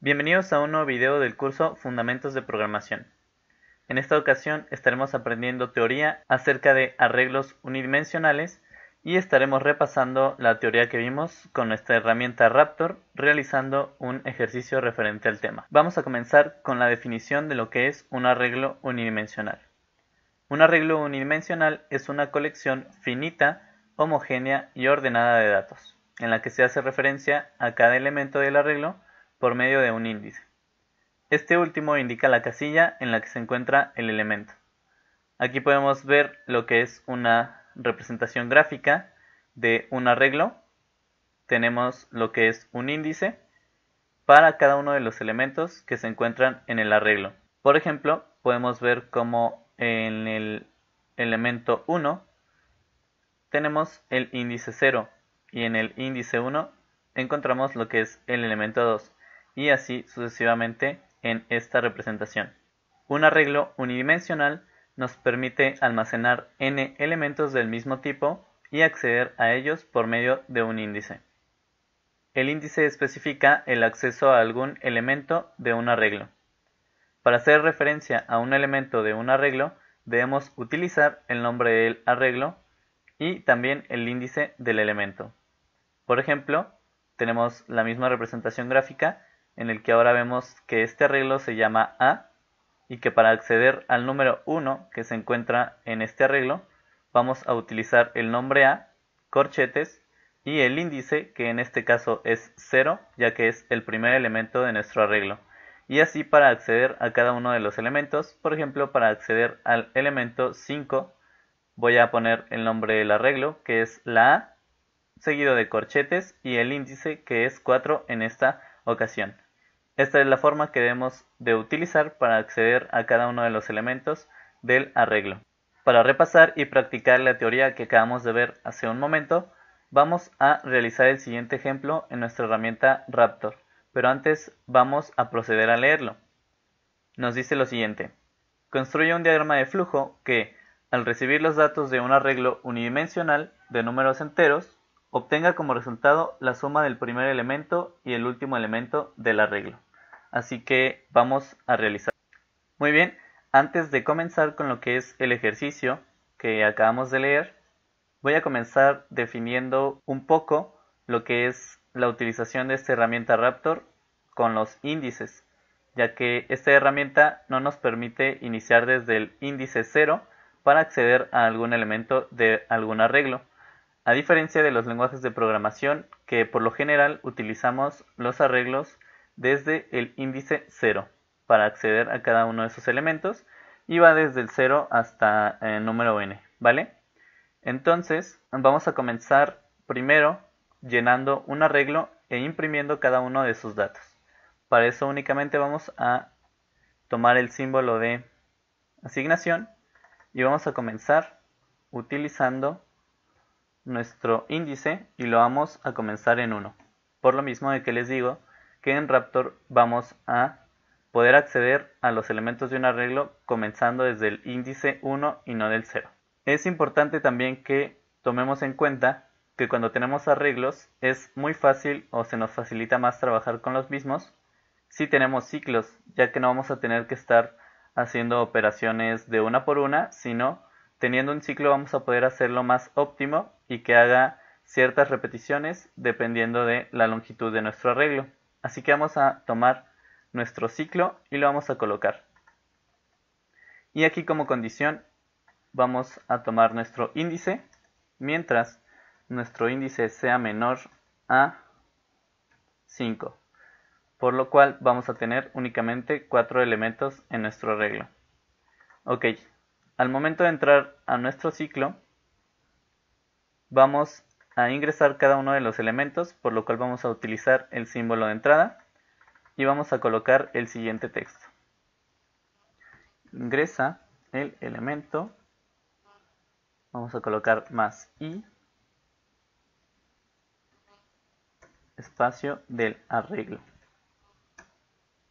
Bienvenidos a un nuevo video del curso Fundamentos de Programación. En esta ocasión estaremos aprendiendo teoría acerca de arreglos unidimensionales y estaremos repasando la teoría que vimos con nuestra herramienta Raptor realizando un ejercicio referente al tema. Vamos a comenzar con la definición de lo que es un arreglo unidimensional. Un arreglo unidimensional es una colección finita, homogénea y ordenada de datos, en la que se hace referencia a cada elemento del arreglo por medio de un índice. Este último indica la casilla en la que se encuentra el elemento. Aquí podemos ver lo que es una representación gráfica de un arreglo. Tenemos lo que es un índice para cada uno de los elementos que se encuentran en el arreglo. Por ejemplo, podemos ver cómo en el elemento 1 tenemos el índice 0 y en el índice 1 encontramos lo que es el elemento 2 y así sucesivamente en esta representación. Un arreglo unidimensional nos permite almacenar n elementos del mismo tipo y acceder a ellos por medio de un índice. El índice especifica el acceso a algún elemento de un arreglo. Para hacer referencia a un elemento de un arreglo, debemos utilizar el nombre del arreglo y también el índice del elemento. Por ejemplo, tenemos la misma representación gráfica en el que ahora vemos que este arreglo se llama A y que para acceder al número 1 que se encuentra en este arreglo vamos a utilizar el nombre A, corchetes y el índice que en este caso es 0 ya que es el primer elemento de nuestro arreglo y así para acceder a cada uno de los elementos por ejemplo para acceder al elemento 5 voy a poner el nombre del arreglo que es la A seguido de corchetes y el índice que es 4 en esta ocasión esta es la forma que debemos de utilizar para acceder a cada uno de los elementos del arreglo. Para repasar y practicar la teoría que acabamos de ver hace un momento, vamos a realizar el siguiente ejemplo en nuestra herramienta Raptor, pero antes vamos a proceder a leerlo. Nos dice lo siguiente. Construye un diagrama de flujo que, al recibir los datos de un arreglo unidimensional de números enteros, obtenga como resultado la suma del primer elemento y el último elemento del arreglo así que vamos a realizar. Muy bien, antes de comenzar con lo que es el ejercicio que acabamos de leer, voy a comenzar definiendo un poco lo que es la utilización de esta herramienta Raptor con los índices, ya que esta herramienta no nos permite iniciar desde el índice 0 para acceder a algún elemento de algún arreglo, a diferencia de los lenguajes de programación que por lo general utilizamos los arreglos desde el índice 0 para acceder a cada uno de esos elementos y va desde el 0 hasta el eh, número n, ¿vale? Entonces vamos a comenzar primero llenando un arreglo e imprimiendo cada uno de sus datos. Para eso únicamente vamos a tomar el símbolo de asignación y vamos a comenzar utilizando nuestro índice y lo vamos a comenzar en 1. Por lo mismo de que les digo que en Raptor vamos a poder acceder a los elementos de un arreglo comenzando desde el índice 1 y no del 0. Es importante también que tomemos en cuenta que cuando tenemos arreglos es muy fácil o se nos facilita más trabajar con los mismos si tenemos ciclos, ya que no vamos a tener que estar haciendo operaciones de una por una, sino teniendo un ciclo vamos a poder hacerlo más óptimo y que haga ciertas repeticiones dependiendo de la longitud de nuestro arreglo. Así que vamos a tomar nuestro ciclo y lo vamos a colocar. Y aquí como condición vamos a tomar nuestro índice, mientras nuestro índice sea menor a 5. Por lo cual vamos a tener únicamente 4 elementos en nuestro arreglo. Ok, al momento de entrar a nuestro ciclo, vamos a ingresar cada uno de los elementos, por lo cual vamos a utilizar el símbolo de entrada y vamos a colocar el siguiente texto. Ingresa el elemento, vamos a colocar más i, espacio del arreglo.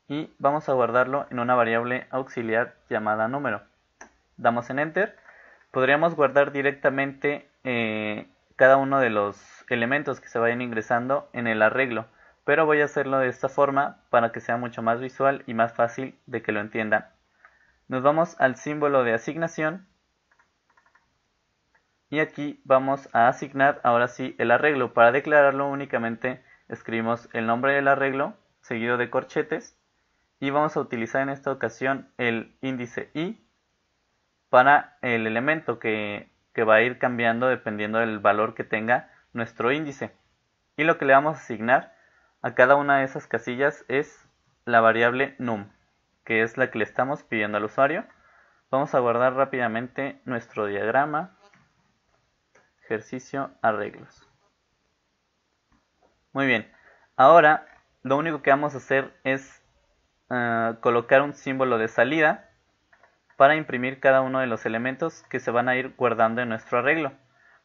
Y vamos a guardarlo en una variable auxiliar llamada número. Damos en enter. Podríamos guardar directamente eh, cada uno de los elementos que se vayan ingresando en el arreglo, pero voy a hacerlo de esta forma para que sea mucho más visual y más fácil de que lo entiendan. Nos vamos al símbolo de asignación y aquí vamos a asignar ahora sí el arreglo. Para declararlo únicamente escribimos el nombre del arreglo seguido de corchetes y vamos a utilizar en esta ocasión el índice i para el elemento que que va a ir cambiando dependiendo del valor que tenga nuestro índice. Y lo que le vamos a asignar a cada una de esas casillas es la variable num, que es la que le estamos pidiendo al usuario. Vamos a guardar rápidamente nuestro diagrama, ejercicio, arreglos. Muy bien, ahora lo único que vamos a hacer es eh, colocar un símbolo de salida para imprimir cada uno de los elementos que se van a ir guardando en nuestro arreglo.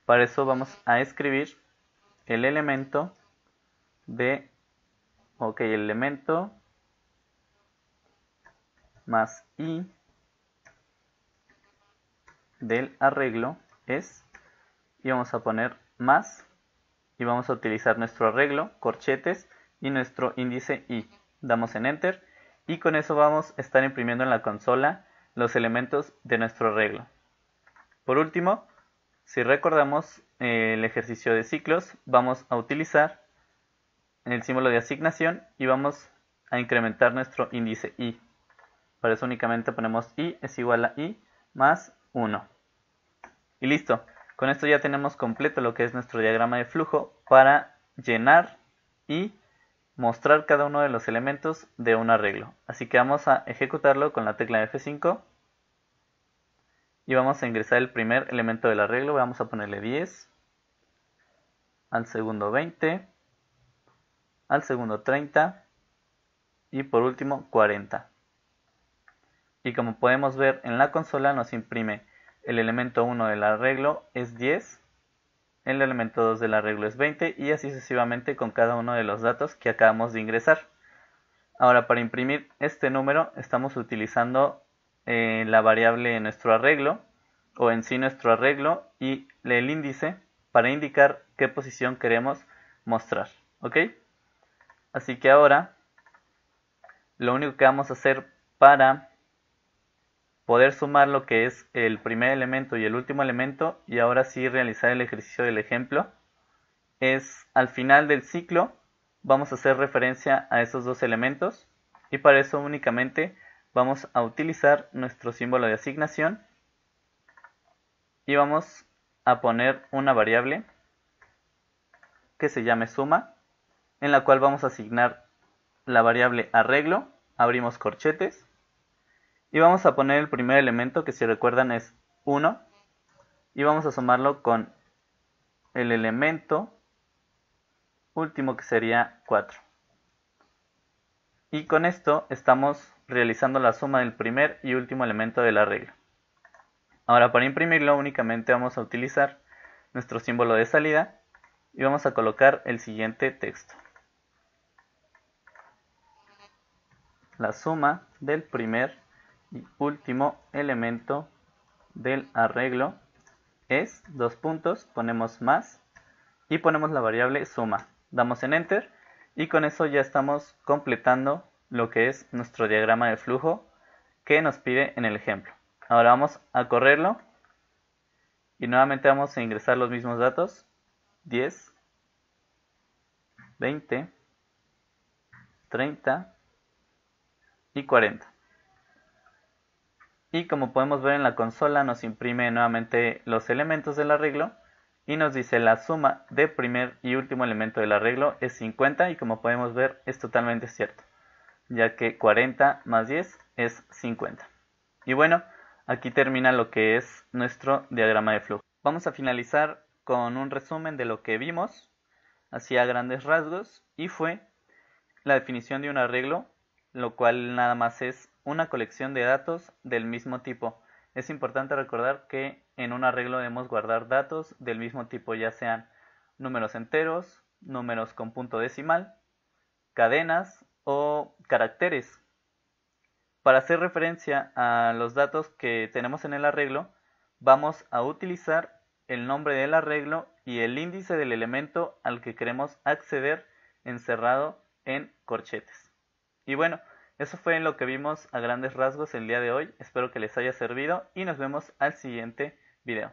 Para eso vamos a escribir el elemento de, ok, el elemento más i del arreglo es, y vamos a poner más, y vamos a utilizar nuestro arreglo, corchetes y nuestro índice i. Damos en enter, y con eso vamos a estar imprimiendo en la consola los elementos de nuestro arreglo. Por último, si recordamos eh, el ejercicio de ciclos, vamos a utilizar el símbolo de asignación y vamos a incrementar nuestro índice i. Para eso únicamente ponemos i es igual a i más 1. Y listo. Con esto ya tenemos completo lo que es nuestro diagrama de flujo para llenar y mostrar cada uno de los elementos de un arreglo. Así que vamos a ejecutarlo con la tecla F5 y vamos a ingresar el primer elemento del arreglo. Vamos a ponerle 10, al segundo 20, al segundo 30 y por último 40. Y como podemos ver en la consola nos imprime el elemento 1 del arreglo es 10 el elemento 2 del arreglo es 20 y así sucesivamente con cada uno de los datos que acabamos de ingresar. Ahora para imprimir este número estamos utilizando eh, la variable de nuestro arreglo o en sí nuestro arreglo y el índice para indicar qué posición queremos mostrar. ¿Ok? Así que ahora lo único que vamos a hacer para poder sumar lo que es el primer elemento y el último elemento y ahora sí realizar el ejercicio del ejemplo es al final del ciclo vamos a hacer referencia a esos dos elementos y para eso únicamente vamos a utilizar nuestro símbolo de asignación y vamos a poner una variable que se llame suma en la cual vamos a asignar la variable arreglo abrimos corchetes y vamos a poner el primer elemento que si recuerdan es 1. Y vamos a sumarlo con el elemento último que sería 4. Y con esto estamos realizando la suma del primer y último elemento de la regla. Ahora para imprimirlo únicamente vamos a utilizar nuestro símbolo de salida y vamos a colocar el siguiente texto. La suma del primer y último elemento del arreglo es dos puntos, ponemos más y ponemos la variable suma. Damos en enter y con eso ya estamos completando lo que es nuestro diagrama de flujo que nos pide en el ejemplo. Ahora vamos a correrlo y nuevamente vamos a ingresar los mismos datos 10 20 30 y 40 y como podemos ver en la consola nos imprime nuevamente los elementos del arreglo y nos dice la suma de primer y último elemento del arreglo es 50 y como podemos ver es totalmente cierto ya que 40 más 10 es 50 y bueno aquí termina lo que es nuestro diagrama de flujo vamos a finalizar con un resumen de lo que vimos hacia grandes rasgos y fue la definición de un arreglo lo cual nada más es una colección de datos del mismo tipo. Es importante recordar que en un arreglo debemos guardar datos del mismo tipo, ya sean números enteros, números con punto decimal, cadenas o caracteres. Para hacer referencia a los datos que tenemos en el arreglo, vamos a utilizar el nombre del arreglo y el índice del elemento al que queremos acceder encerrado en corchetes. Y bueno, eso fue lo que vimos a grandes rasgos el día de hoy. Espero que les haya servido y nos vemos al siguiente video.